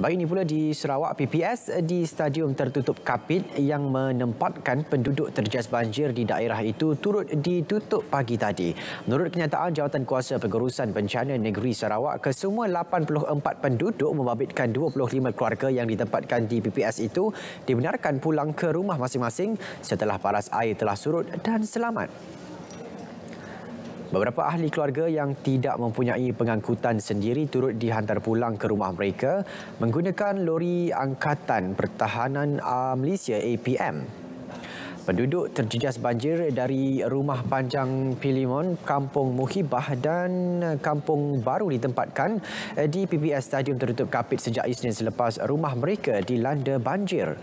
Baik ini pula di Sarawak PPS eh, di stadium tertutup Kapit yang menempatkan penduduk terjejas banjir di daerah itu turut ditutup pagi tadi. Menurut kenyataan jawatan kuasa pengurusan bencana negeri Sarawak, kesemua 84 penduduk membabitkan 25 keluarga yang ditempatkan di PPS itu dibenarkan pulang ke rumah masing-masing setelah paras air telah surut dan selamat. Beberapa ahli keluarga yang tidak mempunyai pengangkutan sendiri turut dihantar pulang ke rumah mereka menggunakan lori Angkatan Pertahanan Malaysia APM. Penduduk terjejas banjir dari rumah panjang Pilimon, Kampung Muhibah dan Kampung Baru ditempatkan di PPS Stadium tertutup kapit sejak Isnin selepas rumah mereka dilanda banjir.